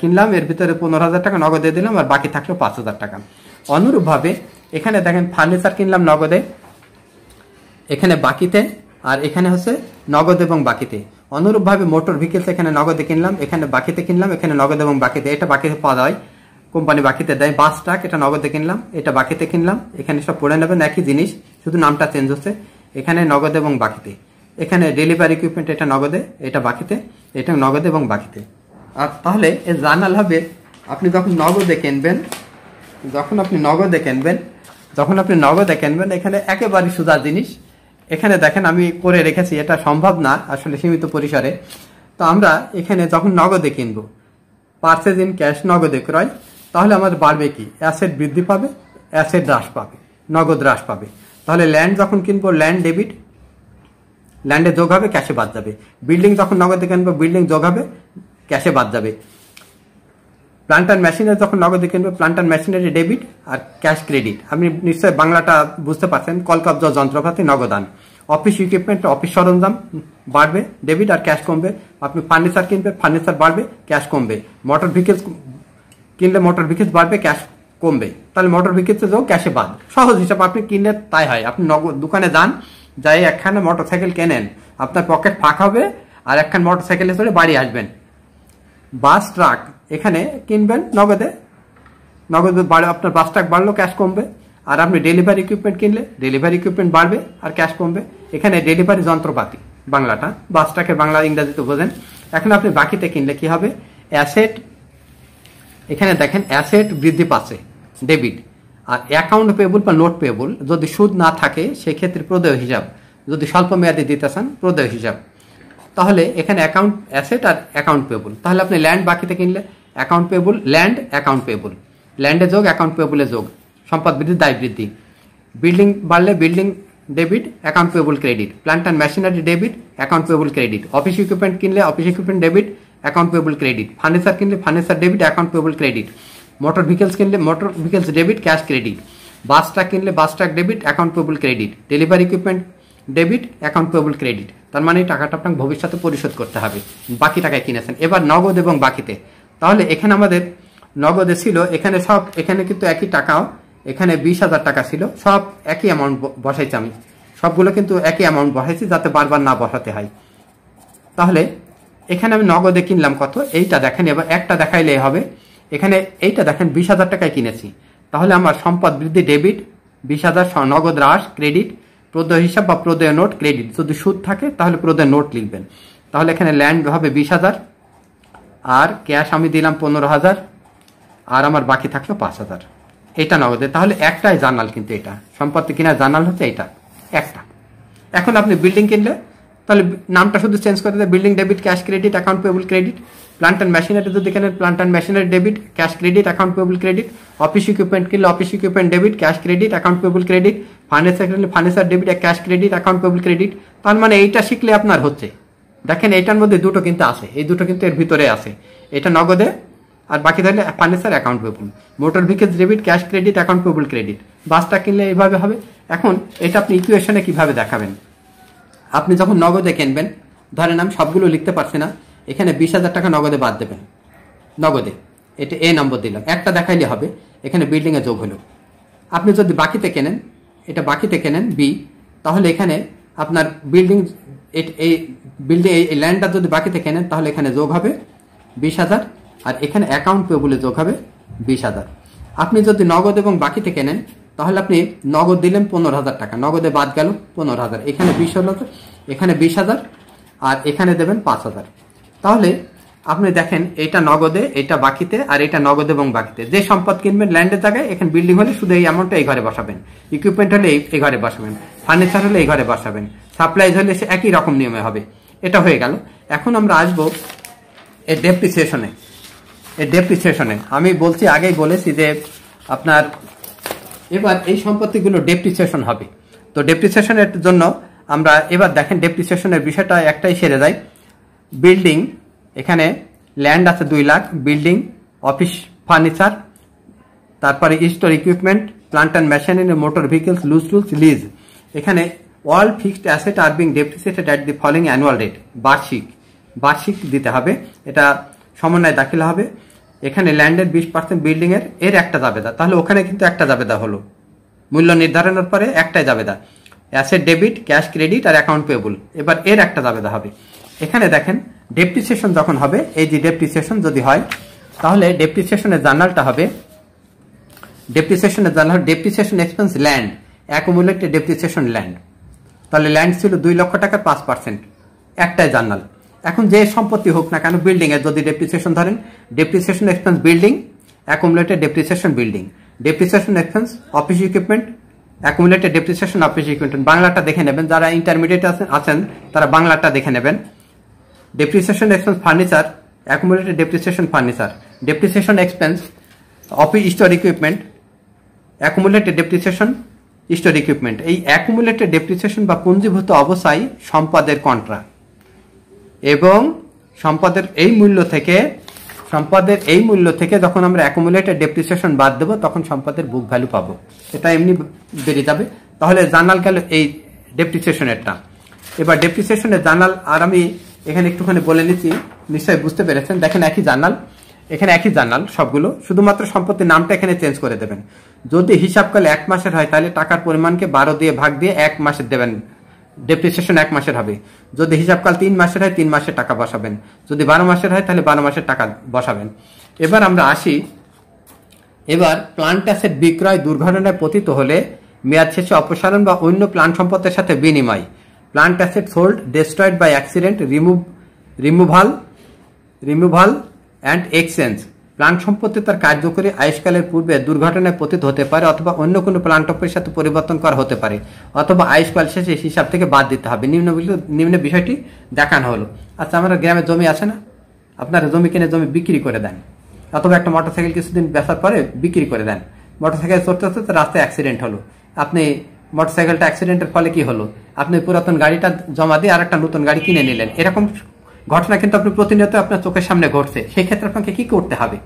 কিনলাম এর ভিতরে পনেরো হাজার টাকা নগদে দিলাম আর বাকি থাকলো পাঁচ হাজার টাকা অনুরূপভাবে এখানে দেখেন ফার্নিচার কিনলাম নগদে এখানে বাকিতে আর এখানে হচ্ছে নগদ এবং বাকিতে অনুরূপভাবে মোটর ভেহিকেলস এখানে নগদে কিনলাম এখানে বাকিতে কিনলাম এখানে নগদ এবং বাকিতে এটা বাকিতে পাওয়া যায় কোম্পানি বাকিতে দেয় বাস ট্রাক এটা নগদে কিনলাম এটা বাকিতে কিনলাম এখানে সব পড়ে নেবেন একই জিনিস শুধু নামটা চেঞ্জ হচ্ছে এখানে নগদ এবং বাকিতে এখানে ডেলিভারি ইকুইপমেন্ট এটা নগদে এটা বাকিতে এটা নগদে এবং বাকিতে আর তাহলে এ জার্নাল হবে আপনি যখন নগদে কিনবেন যখন আপনি নগদে কিনবেন যখন আপনি নগদে কিনবেন এখানে একেবারে সোজা জিনিস এখানে দেখেন আমি করে রেখেছি এটা সম্ভব না আসলে সীমিত পরিসরে তো আমরা এখানে যখন নগদে কিনব পার্সেজ ইন ক্যাশ নগদে ক্রয় তাহলে আমার বাড়বে কি অ্যাসেট বৃদ্ধি পাবে অ্যাসেট হ্রাস পাবে নগদ হ্রাস পাবে তাহলে ল্যান্ড যখন কিনবো ল্যান্ড ডেবিট ল্যান্ডে যোগ হবে ক্যাশে বাদ যাবে বিল্ডিং যখন নগদে কিনবো বিল্ডিং যোগ হবে ক্যাশে বাদ যাবে প্লান্ট অ্যান্ড মেশিনারি যখন নগদে কিনবে প্লান্ট অ্যান্ড মেশিনারি ডেবিট আর ক্যাশ ক্রেডিট আপনি নিশ্চয়ই বাংলাটা বুঝতে পারছেন কলকব্জ যন্ত্রপাতি নগদান অফিস ইকুইপমেন্ট অফিস সরঞ্জাম বাড়বে ডেবিট আর ক্যাশ কমবে আপনি ফার্নিচার কিনবে ফার্নিচার বাড়বে ক্যাশ কমবে মোটর ভেহিকেলস কিনলে মোটর ভেহিকেলস বাড়বে ক্যাশ কমবে তাহলে মোটর ভিকেলসে যাও ক্যাশে বাদ সহজ হিসাবে আপনি কিনলে তাই হয় আপনি নগদ দোকানে যান যাই একখানে মোটর সাইকেল কেনেন আপনার পকেট ফাঁক হবে আর একখান মোটর সাইকেলে চড়ে বাড়ি আসবেন বাস ট্রাক এখানে কিনবেন নগদে নগদে বাড়ে আপনার পাঁচ টাকা বাড়লো ক্যাশ কমবে আর আপনি ডেলিভারি ইকুইপমেন্ট কিনলে ডেলিভারি ইকুইপমেন্ট বাড়বে আর ক্যাশ কমবে এখানে ডেলিভারি যন্ত্রপাতি বাংলাটা বাসটাকে বাংলা ইংরাজিতে বোঝেন এখন আপনি বাকিতে কিনলে কি হবে অ্যাসেট এখানে দেখেন অ্যাসেট বৃদ্ধি পাচ্ছে ডেবিট আর অ্যাকাউন্ট পেবল বা নোট পেবল যদি সুদ না থাকে সেক্ষেত্রে প্রদেয় হিসাব যদি স্বল্প মেয়াদে দিতে চান প্রদেয় হিসাব তাহলে এখানে অ্যাকাউন্ট অ্যাসেট আর অ্যাকাউন্ট পেবল তাহলে আপনি ল্যান্ড বাকিতে কিনলে account payable land account payable ল্যান্ডে যোগ অ্যাকাউন্ট পেবলে যোগ সম্পদ বৃদ্ধি দায় বৃদ্ধি বিল্ডিং বাড়লে building debit account payable credit plant and machinery debit account payable credit office equipment কিনলে office equipment debit account payable credit furniture কিনলে furniture debit account payable credit motor vehicles কিনলে motor vehicles debit cash credit bus truck কিনলে bus truck debit account payable credit delivery equipment debit account payable credit তার মানে এই টাকাটা আপনাকে ভবিষ্যতে পরিশোধ করতে হবে বাকি টাকায় কিনেছেন এবার নগদ এবং বাকিতে তাহলে এখানে আমাদের নগদে ছিল এখানে সব এখানে কিন্তু একই টাকাও এখানে বিশ হাজার টাকা ছিল সব একই অ্যামাউন্ট বসাইছি আমি সবগুলো কিন্তু একই অ্যামাউন্ট বসাইছি যাতে বারবার না বসাতে হয় তাহলে এখানে আমি নগদে কিনলাম কত এইটা দেখেন এবার একটা দেখাইলে হবে এখানে এইটা দেখেন বিশ হাজার টাকায় কিনেছি তাহলে আমার সম্পদ বৃদ্ধি ডেবিট বিশ হাজার নগদ হ্রাস ক্রেডিট প্রদয় হিসাব বা প্রদয় নোট ক্রেডিট যদি সুদ থাকে তাহলে প্রদয় নোট লিখবেন তাহলে এখানে ল্যান্ড হবে বিশ হাজার আর ক্যাশ আমি দিলাম পনেরো হাজার আর আমার বাকি থাকলো পাঁচ হাজার এটা নগদে তাহলে একটাই জানাল কিন্তু এটা সম্পত্তি কিনা জানাল হচ্ছে এটা একটা এখন আপনি বিল্ডিং কিনলে তাহলে নামটা শুধু চেঞ্জ করে দেয় building debit cash credit account payable credit plant and machinery যদি কেনেন plant and machinery debit cash credit account payable credit office equipment কিনলে office equipment debit cash credit account payable credit furniture কিনলে furniture debit cash credit account payable credit তার মানে এইটা শিখলে আপনার হচ্ছে দেখেন এটার মধ্যে দুটো কিন্তু আছে এই দুটো কিন্তু এর ভিতরে আছে এটা নগদে আর বাকি থাকলে furniture account payable motor vehicles debit cash credit account payable credit বাসটা কিনলে এইভাবে হবে এখন এটা আপনি ইকুয়েশনে কিভাবে দেখাবেন আপনি যখন নগদে কিনবেন ধরেন আমি সবগুলো লিখতে পারছি না এখানে বিশ হাজার টাকা নগদে বাদ দেবেন নগদে এটা এ নম্বর দিলাম একটা দেখাইলে হবে এখানে বিল্ডিংয়ে যোগ হলো আপনি যদি বাকিতে কেনেন এটা বাকিতে কেনেন বি তাহলে এখানে আপনার বিল্ডিং এই বিল্ডিং এই ল্যান্ডটা যদি বাকিতে কেনেন তাহলে এখানে যোগ হবে বিশ হাজার আর এখানে অ্যাকাউন্ট পেবলে যোগ হবে বিশ হাজার আপনি যদি নগদ এবং বাকিতে কেনেন তাহলে আপনি নগদ দিলেন পনেরো হাজার টাকা নগদে বাদ গেল পনেরো হাজার এখানে বিশ হাজার এখানে বিশ হাজার আর এখানে দেবেন পাঁচ হাজার তাহলে আপনি দেখেন এটা নগদে এটা বাকিতে আর এটা নগদে এবং বাকিতে যে সম্পদ কিনবেন ল্যান্ডে থাকে এখানে বিল্ডিং হলে শুধু এই অ্যামাউন্টটা এই ঘরে বসাবেন ইকুইপমেন্ট হলে এই ঘরে বসাবেন ফার্নিচার হলে এই ঘরে বসাবেন সাপ্লাইজ হলে সে একই রকম নিয়মে হবে এটা হয়ে গেল এখন আমরা আসবো এ ডেপ্রিসিয়েশনে এ ডেপ্রিসিয়েশনে আমি বলছি আগেই বলেছি যে আপনার এবার এই সম্পত্তিগুলো ডেপ্রিসিয়েশন হবে তো ডেপ্রিসিয়েশনের জন্য আমরা এবার দেখেন ডেপ্রিসিয়েশনের বিষয়টা একটাই সেরে যায় বিল্ডিং এখানে ল্যান্ড আছে দুই লাখ বিল্ডিং অফিস ফার্নিচার তারপরে store equipment plant and machinery motor vehicles loose tools lease এখানে অল ফিক্সড অ্যাসেট আর being depreciated at the following annual rate বার্ষিক বার্ষিক দিতে হবে এটা সমন্বয় দাখিল হবে এখানে ল্যান্ডের বিশ পার্সেন্ট বিল্ডিংয়ের এর একটা জাবেদা তাহলে ওখানে কিন্তু একটা জাবেদা হলো মূল্য নির্ধারণের পরে একটাই জাবেদা অ্যাসেট ডেবিট ক্যাশ ক্রেডিট আর অ্যাকাউন্ট পেবল এবার এর একটা জাবেদা হবে এখানে দেখেন ডেপ্রিসিয়েশন যখন হবে এই যে ডেপ্রিসিয়েশন যদি হয় তাহলে ডেপ্রিসিয়েশনের জার্নালটা হবে ডেপ্রিসিয়েশনের journal depreciation expense land accumulated depreciation land তাহলে ল্যান্ড ছিল দুই লক্ষ টাকার পাঁচ পার্সেন্ট একটাই জার্নাল এখন যে সম্পত্তি হোক না কেন বিল্ডিং এর যদি ডেপ্রিসিয়েশন ধরেন depreciation expense building accumulated depreciation building depreciation expense office equipment accumulated depreciation office equipment বাংলাটা দেখে নেবেন যারা ইন্টারমিডিয়েট আছেন তারা বাংলাটা দেখে নেবেন depreciation expense furniture accumulated depreciation furniture depreciation expense office store equipment accumulated depreciation store equipment এই অ্যাকুমুলেটেড ডেপ্রিসিয়েশন বা পুঞ্জিভূত অবস্থায় সম্পদের কন্ট্রা এবং সম্পদের এই মূল্য থেকে সম্পদের এই মূল্য থেকে যখন আমরা অ্যাকুমুলেটেড ডেপ্রিসিয়েশন বাদ দেবো তখন সম্পদের বুক ভ্যালু পাবো এটা এমনি বেরিয়ে যাবে তাহলে জানাল গেল এই ডেপ্রিসিয়েশনের টা এবার ডেপ্রিসিয়েশনের জানাল আর আমি এখানে একটুখানি বলে নিচ্ছি নিশ্চয়ই বুঝতে পেরেছেন দেখেন একই জার্নাল এখানে একই জার্নাল সবগুলো শুধুমাত্র সম্পত্তির নামটা এখানে চেঞ্জ করে দেবেন যদি হিসাবকালে এক মাসের হয় তাহলে টাকার পরিমাণকে বারো দিয়ে ভাগ দিয়ে এক মাসের দেবেন ডেপ্রিসিয়েশন এক মাসের হবে যদি হিসাবকাল তিন মাসের হয় তিন মাসের টাকা বসাবেন যদি বারো মাসের হয় তাহলে বারো মাসের টাকা বসাবেন এবার আমরা আসি এবার প্লান্ট অ্যাসেট বিক্রয় দুর্ঘটনায় পতিত হলে মেয়াদ শেষে অপসারণ বা অন্য প্লান্ট সম্পদের সাথে বিনিময় plant assets sold destroyed by accident remove removal removal and exchange plant সম্পত্তি তার কার্যকরী আয়ুষ্কালের পূর্বে দুর্ঘটনায় পতিত হতে পারে অথবা অন্য কোনো প্লান্ট অপের সাথে পরিবর্তন করা হতে পারে অথবা আয়ুষ্কাল শেষে হিসাব থেকে বাদ দিতে হবে নিম্ন নিম্ন বিষয়টি দেখানো হলো আচ্ছা আমরা গ্রামে জমি আছে না আপনারা জমি কিনে জমি বিক্রি করে দেন অথবা একটা মোটরসাইকেল কিছুদিন বেচার পরে বিক্রি করে দেন মোটরসাইকেল চড়তে চড়তে রাস্তায় অ্যাক্সিডেন্ট হলো আপনি মোটরসাইকেলটা অ্যাক্সিডেন্টের ফলে কি হলো আপনি পুরাতন গাড়িটা জমা দিয়ে আর একটা নতুন গাড়ি কিনে নিলেন এরকম ঘটনা কিন্তু আপনি প্রতিনিয়ত আপনার চোখের সামনে ঘটছে সেক্ষেত্রে আপনাকে কি করতে হবে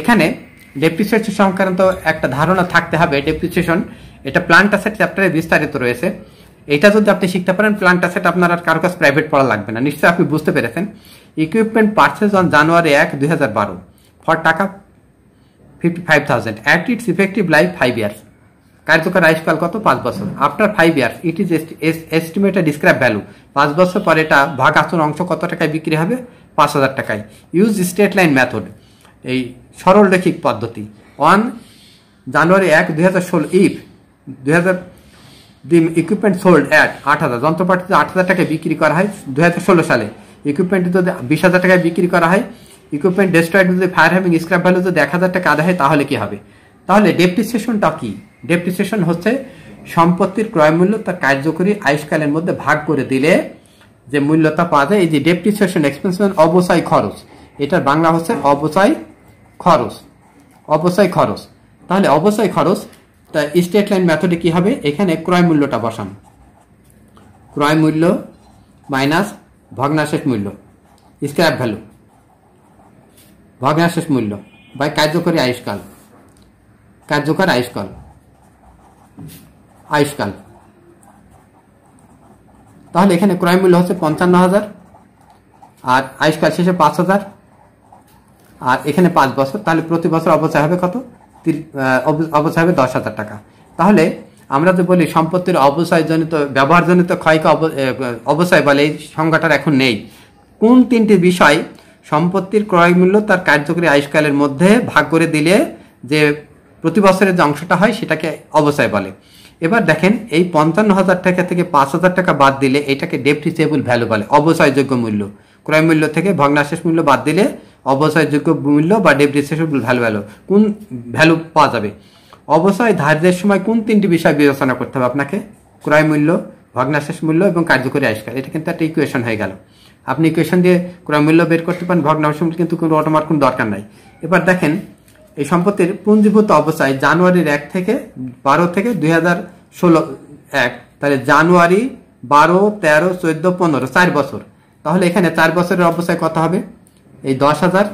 এখানে ডেপ্রিসিয়েশন সংক্রান্ত একটা ধারণা থাকতে হবে ডেপ্রিসিয়েশন এটা প্ল্যান্ট অ্যাসেট চ্যাপ্টারে বিস্তারিত রয়েছে এটা যদি আপনি শিখতে পারেন প্ল্যান্ট অ্যাসেট আপনার আর কারো কাছে প্রাইভেট পড়া লাগবে না নিশ্চয়ই আপনি বুঝতে পেরেছেন ইকুইপমেন্ট পার্সেস অন জানুয়ারি এক দুই বারো ফর টাকা fifty five thousand at its effective life five years কার্যকর আয়ুষ্কাল কত পাঁচ বছর after five years it is estimated describe value পাঁচ বছর পর এটা ভাগ আসন অংশ কত টাকায় বিক্রি হবে পাঁচ হাজার টাকায় ইউজ স্টেট লাইন মেথড এই সরল পদ্ধতি ওয়ান জানুয়ারি এক দুই হাজার ষোলো ইফ দুই হাজার দি ইকুইপমেন্ট সোল্ড অ্যাট আট হাজার যন্ত্রপাতি আট হাজার টাকায় বিক্রি করা হয় দুই হাজার ষোলো সালে ইকুইপমেন্ট যদি বিশ হাজার টাকায় বিক্রি করা হয় ইকুইপমেন্ট ডেস্ট্রয়েড যদি ফায়ার হ্যাভিং স্ক্র্যাপ ভ্যালু যদি এক হাজার টাকা আদা হয় তাহলে কি হবে তাহলে ডেপ্রিসিয়েশনটা কি ডেপ্রিসিয়েশন হচ্ছে সম্পত্তির ক্রয় মূল্য তার কার্যকরী আয়ুষ্কালের মধ্যে ভাগ করে দিলে যে মূল্যটা পাওয়া যায় এই যে ডেপ্রিসিয়েশন এক্সপেন্স অবসায় খরচ এটার বাংলা হচ্ছে অবসায় খরচ অবসায় খরচ তাহলে অবসায় খরচ তা স্টেট লাইন মেথডে কি হবে এখানে ক্রয় মূল্যটা বসান ক্রয় মূল্য মাইনাস ভগ্নাশেষ মূল্য স্ক্র্যাপ ভ্যালু ভগ্নাশেষ মূল্য বা কার্যকরী আয়ুষ্কাল কার্যকর আয়ুষ্কাল আয়ুষ্কাল তাহলে এখানে ক্রয় মূল্য হচ্ছে পঞ্চান্ন হাজার আর আয়ুষ্কাল শেষে পাঁচ হাজার আর এখানে পাঁচ বছর তাহলে প্রতি বছর অবচয় হবে কত অবচয় হবে দশ হাজার টাকা তাহলে আমরা তো বলি সম্পত্তির অবচয়জনিত ব্যবহারজনিত ক্ষয়কে অবচয় বলে এই সংজ্ঞাটার এখন নেই কোন তিনটি বিষয় সম্পত্তির ক্রয় মূল্য তার কার্যকরী আয়ুষ্কালের মধ্যে ভাগ করে দিলে যে প্রতি বছরের যে অংশটা হয় সেটাকে অবসায় বলে এবার দেখেন এই পঞ্চান্ন হাজার টাকা থেকে পাঁচ হাজার টাকা বাদ দিলে এটাকে ডেপ্রিসিয়েবল ভ্যালু বলে অবচয়যোগ্য মূল্য ক্রয় মূল্য থেকে ভগ্নাশেষ মূল্য বাদ দিলে অবচয়যোগ্য মূল্য বা ডেপ্রিসিয়েবল ভ্যালু ভ্যালু কোন ভ্যালু পাওয়া যাবে অবচয় ধার্যের সময় কোন তিনটি বিষয় বিবেচনা করতে হবে আপনাকে ক্রয় মূল্য ভগ্নাশেষ মূল্য এবং কার্যকরী আবিষ্কার এটা কিন্তু একটা ইকুয়েশন হয়ে গেল আপনি ইকুয়েশন দিয়ে ক্রয় মূল্য বের করতে পারেন ভগ্নাশেষ মূল্য কিন্তু কোনো অটোমার কোনো দরকার নাই এবার দেখেন এই সম্পত্তির পুঞ্জীভূত অবস্থায় জানুয়ারির এক থেকে বারো থেকে দুই হাজার ষোলো এক তাহলে জানুয়ারি বারো তেরো চোদ্দ পনেরো চার বছর তাহলে এখানে চার বছরের অবস্থায় কত হবে এই দশ হাজার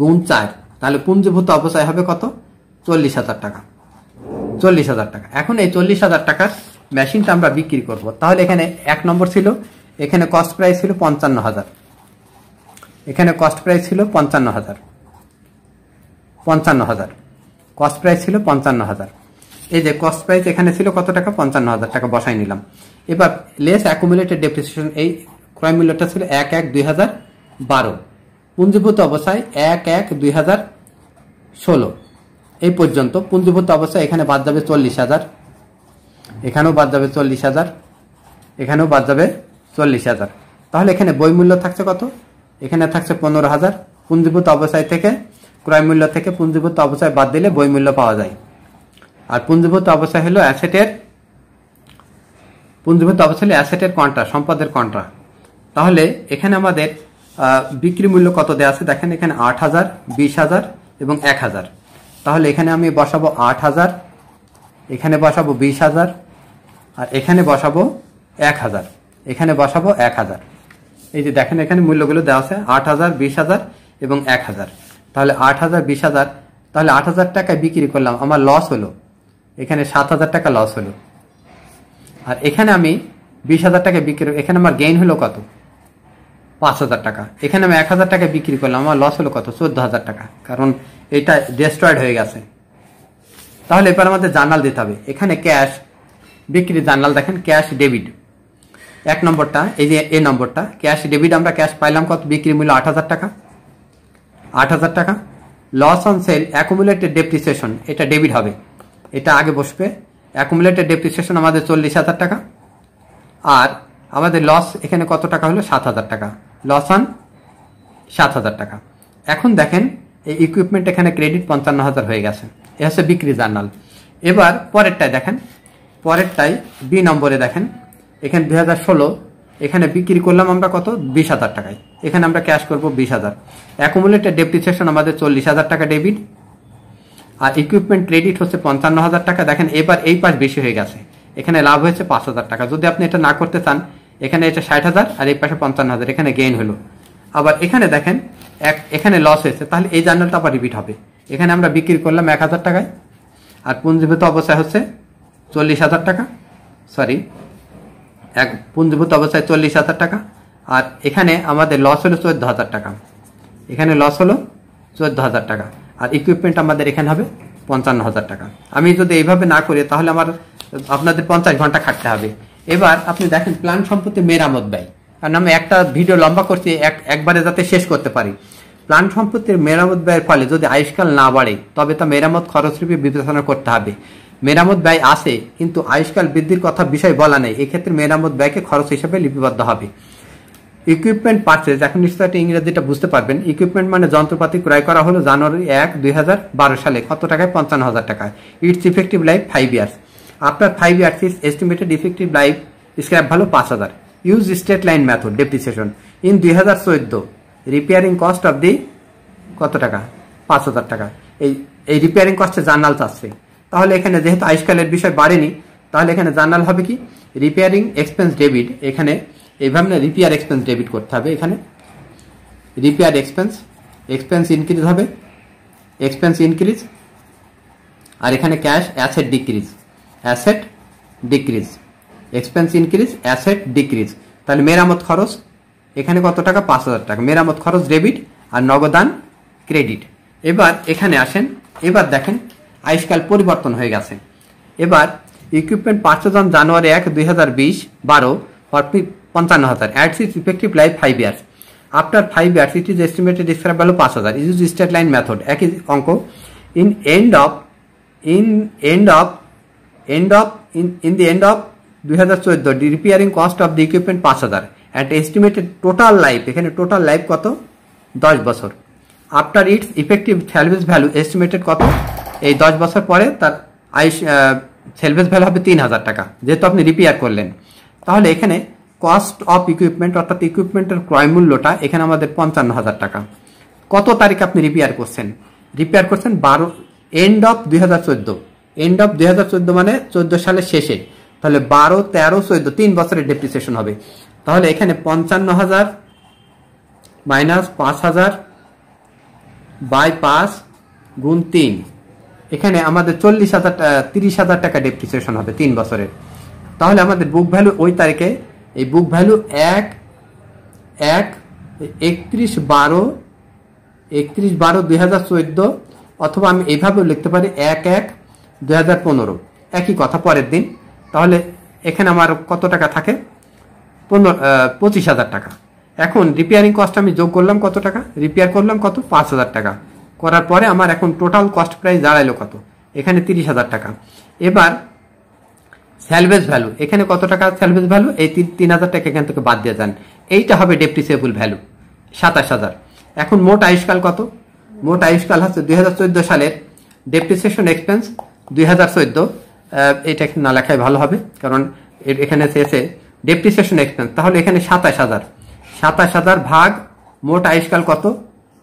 গুণ চার তাহলে পুঞ্জীভূত অবস্থায় হবে কত চল্লিশ হাজার টাকা চল্লিশ হাজার টাকা এখন এই চল্লিশ হাজার টাকার মেশিনটা আমরা বিক্রি করব তাহলে এখানে এক নম্বর ছিল এখানে কস্ট প্রাইস ছিল পঞ্চান্ন হাজার এখানে কস্ট প্রাইস ছিল পঞ্চান্ন হাজার পঞ্চান্ন হাজার কস্ট প্রাইস ছিল পঞ্চান্ন হাজার এই যে কস্ট প্রাইস এখানে ছিল কত টাকা পঞ্চান্ন হাজার টাকা বসাই নিলাম এবার লেস অ্যাকুমুলেটেড ডেপ্রিসিয়েশন এই ক্রয় মূল্যটা ছিল এক এক দুই হাজার বারো পুঞ্জীভূত অবস্থায় এক এক দুই হাজার ষোলো এই পর্যন্ত পুঞ্জীভূত অবস্থায় এখানে বাদ যাবে চল্লিশ হাজার এখানেও বাদ যাবে চল্লিশ হাজার এখানেও বাদ যাবে চল্লিশ হাজার তাহলে এখানে বই মূল্য থাকছে কত এখানে থাকছে পনেরো হাজার পুঞ্জীভূত অবস্থায় থেকে ক্রয় মূল্য থেকে পুঞ্জীভূত অবচয় বাদ দিলে বই মূল্য পাওয়া যায় আর পুঞ্জীভূত অবচয় হলো অ্যাসেটের পুঞ্জীভূত অবস্থা হলো অ্যাসেটের কন্ট্রা সম্পদের কন্ট্রা তাহলে এখানে আমাদের বিক্রি মূল্য কত দেওয়া আছে দেখেন এখানে আট হাজার বিশ হাজার এবং এক হাজার তাহলে এখানে আমি বসাবো আট হাজার এখানে বসাবো বিশ হাজার আর এখানে বসাবো এক হাজার এখানে বসাবো এক হাজার এই যে দেখেন এখানে মূল্যগুলো দেওয়া আছে আট হাজার বিশ হাজার এবং এক হাজার তাহলে আট হাজার বিশ হাজার তাহলে আট হাজার টাকায় বিক্রি করলাম আমার লস হলো এখানে সাত হাজার টাকা লস হলো আর এখানে আমি বিশ হাজার টাকায় বিক্রি এখানে আমার গেইন হলো কত পাঁচ হাজার টাকা এখানে আমি এক হাজার টাকায় বিক্রি করলাম আমার লস হলো কত চোদ্দ হাজার টাকা কারণ এটা ডেস্ট্রয়েড হয়ে গেছে তাহলে এবার আমাদের জার্নাল দিতে হবে এখানে ক্যাশ বিক্রি জার্নাল দেখেন ক্যাশ ডেবিট এক নম্বরটা এই যে এ নম্বরটা ক্যাশ ডেবিট আমরা ক্যাশ পাইলাম কত বিক্রি মূল্য আট হাজার টাকা আট হাজার টাকা loss on sale accumulated depreciation এটা ডেবিট হবে এটা আগে বসবে অ্যাকুমুলেটেড ডেপ্রিসিয়েশন আমাদের চল্লিশ হাজার টাকা আর আমাদের লস এখানে কত টাকা হলো সাত হাজার টাকা লস অন সাত হাজার টাকা এখন দেখেন এই ইকুইপমেন্ট এখানে ক্রেডিট পঞ্চান্ন হাজার হয়ে গেছে এ হচ্ছে বিক্রি জার্নাল এবার পরেরটায় দেখেন পরেরটাই বি নম্বরে দেখেন এখানে দু হাজার ষোলো এখানে বিক্রি করলাম আমরা কত বিশ হাজার টাকায় এখানে আমরা ক্যাশ করব বিশ হাজার অ্যাকুমুলেটেড ডেপ্রিসিয়েশন আমাদের চল্লিশ হাজার টাকা ডেবিট আর ইকুইপমেন্ট ক্রেডিট হচ্ছে পঞ্চান্ন হাজার টাকা দেখেন এবার এই পাশ বেশি হয়ে গেছে এখানে লাভ হয়েছে পাঁচ হাজার টাকা যদি আপনি এটা না করতে চান এখানে এটা ষাট হাজার আর এই পাশে পঞ্চান্ন হাজার এখানে গেইন হলো আবার এখানে দেখেন এক এখানে লস হয়েছে তাহলে এই জার্নালটা আবার রিপিট হবে এখানে আমরা বিক্রি করলাম এক হাজার টাকায় আর পুঞ্জিভূত অবস্থায় হচ্ছে চল্লিশ হাজার টাকা সরি এক পুঞ্জীভূত অবস্থায় চল্লিশ হাজার টাকা আর এখানে আমাদের লস হলো চোদ্দ হাজার টাকা এখানে লস হলো চোদ্দ হাজার টাকা আর ইকুইপমেন্ট আমাদের এখানে হবে পঞ্চান্ন হাজার টাকা আমি যদি এইভাবে না করি তাহলে আমার আপনাদের পঞ্চাশ ঘন্টা খাটতে হবে এবার আপনি দেখেন প্ল্যান সম্পত্তি মেরামত ব্যয় কারণ আমি একটা ভিডিও লম্বা করছি এক একবারে যাতে শেষ করতে পারি প্ল্যান সম্পত্তির মেরামত ব্যয়ের ফলে যদি আয়ুষ্কাল না বাড়ে তবে তা মেরামত রূপে বিবেচনা করতে হবে মেরামত ব্যয় আছে কিন্তু আয়ুষ্কাল বৃদ্ধির কথা বিষয় বলা নেই এক্ষেত্রে মেরামত ব্যয়কে খরচ হিসেবে লিপিবদ্ধ হবে ইকুইপমেন্ট পার্চেস এখন নিশ্চয়ই ইংরেজিটা বুঝতে পারবেন ইকুইপমেন্ট মানে যন্ত্রপাতি ক্রয় করা হলো জানুয়ারি এক দুই সালে কত টাকায় পঞ্চান্ন হাজার টাকায় its effective life five years after five years is estimated effective life scrap value পাঁচ হাজার use straight line method depreciation in দুই হাজার চোদ্দ রিপেয়ারিং কস্ট অফ দি কত টাকা পাঁচ হাজার টাকা এই এই রিপেয়ারিং কস্টে জার্নাল চাচ্ছে তাহলে এখানে যেহেতু আইসকালের বিষয় বাড়েনি তাহলে এখানে জার্নাল হবে কি রিপেয়ারিং এক্সপেন্স ডেবিট এখানে এইভাবে না রিপেয়ার এক্সপেন্স ডেবিট করতে হবে এখানে রিপেয়ার এক্সপেন্স এক্সপেন্স ইনক্রিজ হবে এক্সপেন্স ইনক্রিজ আর এখানে cash asset decrease asset decrease expense increase asset decrease তাহলে মেরামত খরচ এখানে কত টাকা পাঁচ হাজার টাকা মেরামত খরচ ডেবিট আর নগদান ক্রেডিট এবার এখানে আসেন এবার দেখেন আইসকাল পরিবর্তন হয়ে গেছে এবার ইকুইপমেন্ট পাঁচশোজন জানুয়ারি এক দুই হাজার বিশ বারো পঞ্চান্ন হাজার at its effective life five years after five years it is estimated scrap value পাঁচ হাজার is is straight line method একই অঙ্ক in end of in end of end of in in the end of দুই হাজার চোদ্দো repairing cost of the equipment পাঁচ হাজার and estimated total life এখানে টোটাল লাইফ কত দশ বছর after its effective service value estimated কত এই দশ বছর পরে তার আইস সেলভেস ভ্যালু হবে তিন হাজার টাকা যেহেতু আপনি রিপেয়ার করলেন তাহলে এখানে কস্ট অফ ইকুইপমেন্ট অর্থাৎ ইকুইপমেন্টের ক্রয় মূল্যটা এখানে আমাদের পঞ্চান্ন হাজার টাকা কত তারিখে আপনি রিপেয়ার করছেন রিপেয়ার করছেন বারো এন্ড অফ দুই হাজার চোদ্দো এন্ড অফ দুই হাজার চোদ্দো মানে চোদ্দো সালের শেষে তাহলে বারো তেরো চোদ্দ তিন বছরের ডেপ্রিসিয়েশন হবে তাহলে এখানে পঞ্চান্ন হাজার মাইনাস পাঁচ হাজার বাই পাঁচ গুণ তিন এখানে আমাদের চল্লিশ হাজার তিরিশ হাজার টাকা ডেপ্রিসিয়েশন হবে তিন বছরের তাহলে আমাদের বুক ভ্যালু ওই তারিখে এই বুক ভ্যালু এক এক একত্রিশ বারো একত্রিশ বারো দুই হাজার চোদ্দো অথবা আমি এইভাবেও লিখতে পারি এক এক দুই হাজার পনেরো একই কথা পরের দিন তাহলে এখানে আমার কত টাকা থাকে পনেরো পঁচিশ হাজার টাকা এখন রিপেয়ারিং কস্ট আমি যোগ করলাম কত টাকা রিপেয়ার করলাম কত পাঁচ হাজার টাকা করার পরে আমার এখন টোটাল কস্ট প্রাইস দাঁড়াইলো কত এখানে তিরিশ হাজার টাকা এবার স্যালভেজ ভ্যালু এখানে কত টাকা স্যালভেজ ভ্যালু এই তিন হাজার টাকা এখান থেকে বাদ দিয়ে যান এইটা হবে ডেপ্রিসিয়েবল ভ্যালু সাতাশ হাজার এখন মোট আয়ুষ্কাল কত মোট আয়ুষ্কাল হচ্ছে দুই হাজার চোদ্দ সালের ডেপ্রিসিয়েশন এক্সপেন্স দুই হাজার চোদ্দো এটা না লেখায় ভালো হবে কারণ এখানে শেষে ডেপ্রিসিয়েশন এক্সপেন্স তাহলে এখানে সাতাশ হাজার সাতাশ হাজার ভাগ মোট আয়ুষ্কাল কত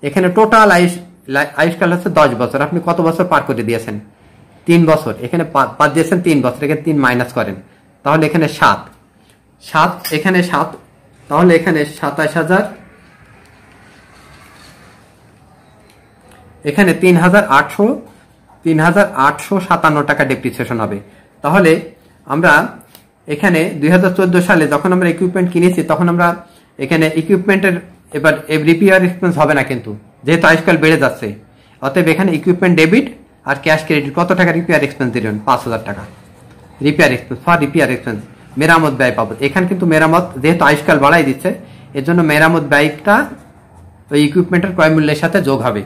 এখানে টোটাল আয়ুষ আয়ুষ্কাল হচ্ছে দশ বছর আপনি কত বছর পার করে দিয়েছেন তিন বছর এখানে পাঁচ দিয়েছেন তিন বছর এখানে তিন মাইনাস করেন তাহলে এখানে সাত সাত এখানে সাত তাহলে এখানে সাতাশ হাজার এখানে তিন হাজার আটশো তিন হাজার আটশো সাতান্ন টাকা ডেপ্রিসিয়েশন হবে তাহলে আমরা এখানে দুই সালে যখন আমরা ইকুইপমেন্ট কিনেছি তখন আমরা এখানে ইকুইপমেন্টের এবার রিপেয়ার এক্সপেন্স হবে না কিন্তু যেহেতু আজকাল বেড়ে যাচ্ছে অতএব এখানে ইকুইপমেন্ট ডেবিট আর ক্যাশ ক্রেডিট কত টাকা রিপেয়ার এক্সপেন্স দিলেন পাঁচ হাজার টাকা repair expense for repair expense মেরামত ব্যয় পাবো এখানে কিন্তু মেরামত যেহেতু আজকাল বাড়াই দিচ্ছে এর জন্য মেরামত ব্যয়টা ওই ইকুইপমেন্টের ক্রয় মূল্যের সাথে যোগ হবে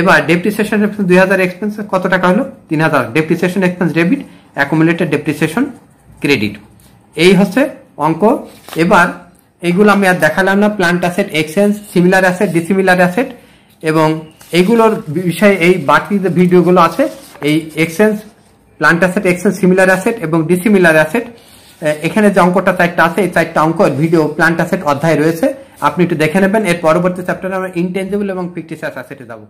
এবার ডেপ্রিসিয়েশন এক্সপেন্স দুই হাজার এক্সপেন্স কত টাকা হলো তিন হাজার depreciation expense debit accumulated depreciation credit এই হচ্ছে অঙ্ক এবার এইগুলো আমি আর দেখালাম না plant asset exchange similar asset dissimilar asset এবং এইগুলোর বিষয়ে এই বাকি যে ভিডিওগুলো আছে এই exchange plant asset exchange similar asset এবং ডিসিমিলার অ্যাসেট এখানে যে অঙ্কটা চারটা আছে এই চারটা অঙ্ক ভিডিও প্লান্ট অ্যাসেট অধ্যায় রয়েছে আপনি একটু দেখে নেবেন এর পরবর্তী চ্যাপ্টারে আমরা ইনটেঞ্জেবল এবং ফিকটিসিয়াস অ্যাসেটে যাবো